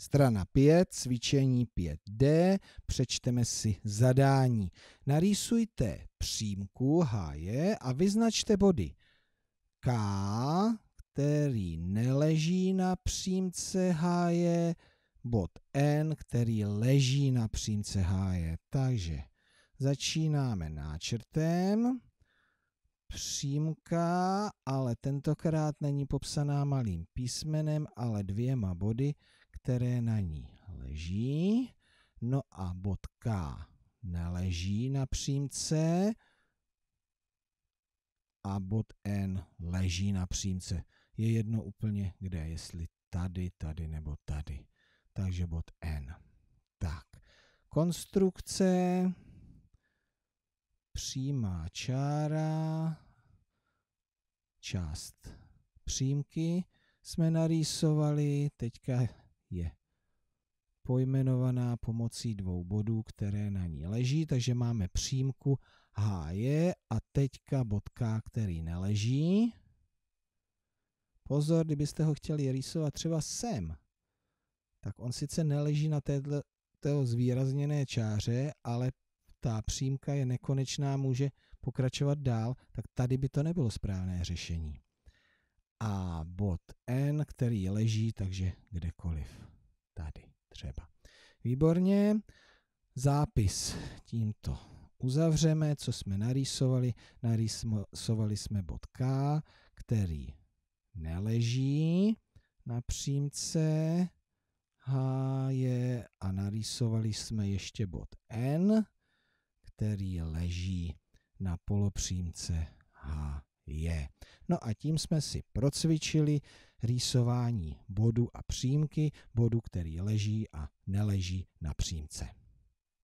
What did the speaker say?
Strana 5, cvičení 5D, přečteme si zadání. Narýsujte přímku je a vyznačte body K, který neleží na přímce je, bod N, který leží na přímce je. Takže začínáme náčrtem. Přímka, ale tentokrát není popsaná malým písmenem, ale dvěma body které na ní leží. No a bod K neleží na přímce a bod N leží na přímce. Je jedno úplně kde, jestli tady, tady nebo tady. Takže bod N. Tak, konstrukce, přímá čára, část přímky jsme narýsovali, teďka je pojmenovaná pomocí dvou bodů, které na ní leží, takže máme přímku H je a teďka bodka, který neleží. Pozor, kdybyste ho chtěli rýsovat třeba sem, tak on sice neleží na této zvýrazněné čáře, ale ta přímka je nekonečná, může pokračovat dál, tak tady by to nebylo správné řešení a bod N, který leží, takže kdekoliv. Tady třeba. Výborně. Zápis tímto uzavřeme, co jsme narýsovali. Narýsovali jsme bod K, který neleží na přímce H je a narýsovali jsme ještě bod N, který leží na polopřímce H je. No a tím jsme si procvičili rýsování bodu a přímky, bodu, který leží a neleží na přímce.